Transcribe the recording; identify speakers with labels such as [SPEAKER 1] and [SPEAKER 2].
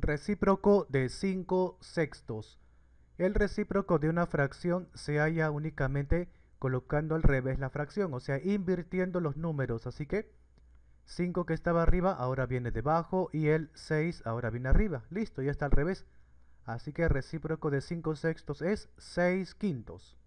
[SPEAKER 1] Recíproco de 5 sextos. El recíproco de una fracción se halla únicamente colocando al revés la fracción, o sea, invirtiendo los números. Así que 5 que estaba arriba ahora viene debajo y el 6 ahora viene arriba. Listo, ya está al revés. Así que el recíproco de 5 sextos es 6 quintos.